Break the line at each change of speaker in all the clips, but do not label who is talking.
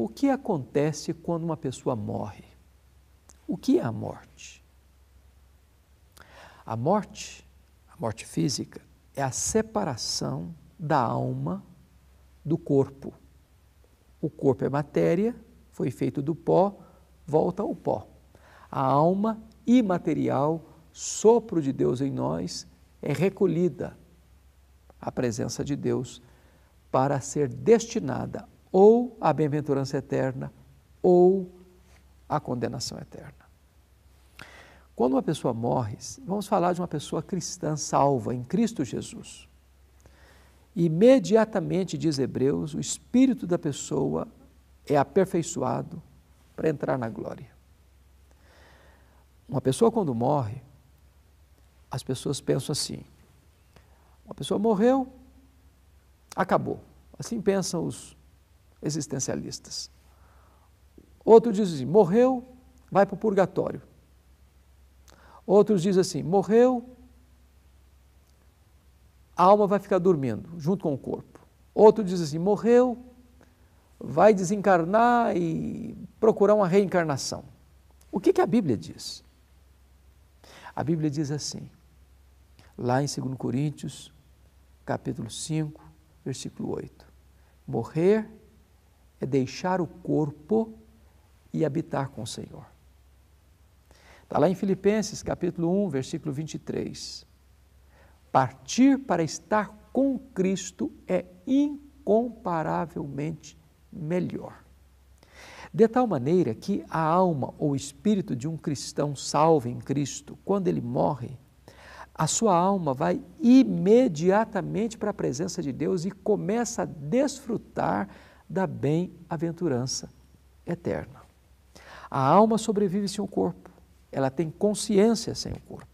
O que acontece quando uma pessoa morre? O que é a morte? A morte, a morte física, é a separação da alma do corpo. O corpo é matéria, foi feito do pó, volta ao pó. A alma imaterial, sopro de Deus em nós, é recolhida à presença de Deus para ser destinada ou a bem-aventurança eterna, ou a condenação eterna. Quando uma pessoa morre, vamos falar de uma pessoa cristã salva em Cristo Jesus. Imediatamente, diz Hebreus, o espírito da pessoa é aperfeiçoado para entrar na glória. Uma pessoa, quando morre, as pessoas pensam assim: uma pessoa morreu, acabou. Assim pensam os existencialistas. Outro diz assim: morreu, vai para o purgatório. Outros dizem assim: morreu, a alma vai ficar dormindo junto com o corpo. Outro diz assim: morreu, vai desencarnar e procurar uma reencarnação. O que, que a Bíblia diz? A Bíblia diz assim, lá em 2 Coríntios, capítulo 5, versículo 8: morrer é deixar o corpo e habitar com o Senhor. Está lá em Filipenses capítulo 1, versículo 23. Partir para estar com Cristo é incomparavelmente melhor. De tal maneira que a alma ou espírito de um cristão salvo em Cristo, quando ele morre, a sua alma vai imediatamente para a presença de Deus e começa a desfrutar da bem-aventurança eterna. A alma sobrevive sem o corpo, ela tem consciência sem o corpo.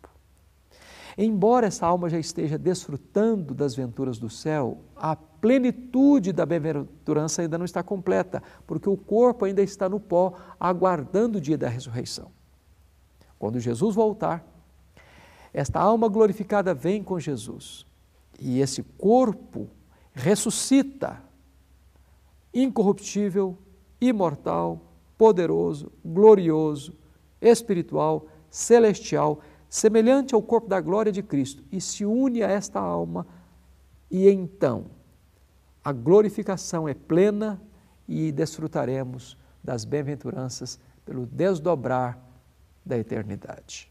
Embora essa alma já esteja desfrutando das venturas do céu, a plenitude da bem-aventurança ainda não está completa, porque o corpo ainda está no pó, aguardando o dia da ressurreição. Quando Jesus voltar, esta alma glorificada vem com Jesus e esse corpo ressuscita incorruptível, imortal, poderoso, glorioso, espiritual, celestial, semelhante ao corpo da glória de Cristo, e se une a esta alma, e então a glorificação é plena e desfrutaremos das bem-aventuranças pelo desdobrar da eternidade.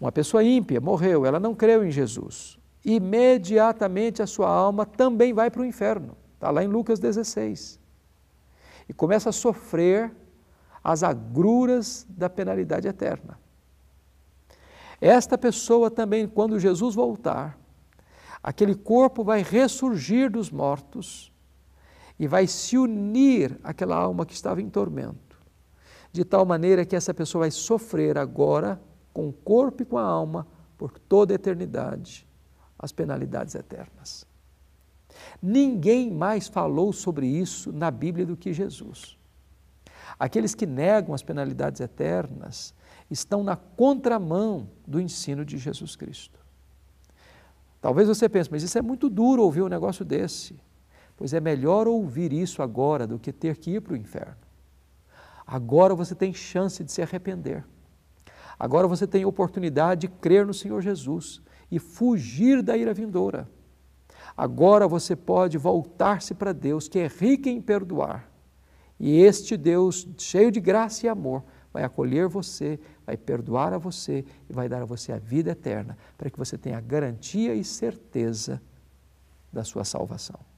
Uma pessoa ímpia morreu, ela não creu em Jesus. Imediatamente a sua alma também vai para o inferno. Está lá em Lucas 16. E começa a sofrer as agruras da penalidade eterna. Esta pessoa também, quando Jesus voltar, aquele corpo vai ressurgir dos mortos e vai se unir àquela alma que estava em tormento, de tal maneira que essa pessoa vai sofrer agora, com o corpo e com a alma, por toda a eternidade, as penalidades eternas. Ninguém mais falou sobre isso na Bíblia do que Jesus. Aqueles que negam as penalidades eternas estão na contramão do ensino de Jesus Cristo. Talvez você pense, mas isso é muito duro ouvir um negócio desse. Pois é melhor ouvir isso agora do que ter que ir para o inferno. Agora você tem chance de se arrepender. Agora você tem oportunidade de crer no Senhor Jesus e fugir da ira vindoura. Agora você pode voltar-se para Deus, que é rico em perdoar. E este Deus, cheio de graça e amor, vai acolher você, vai perdoar a você e vai dar a você a vida eterna, para que você tenha garantia e certeza da sua salvação.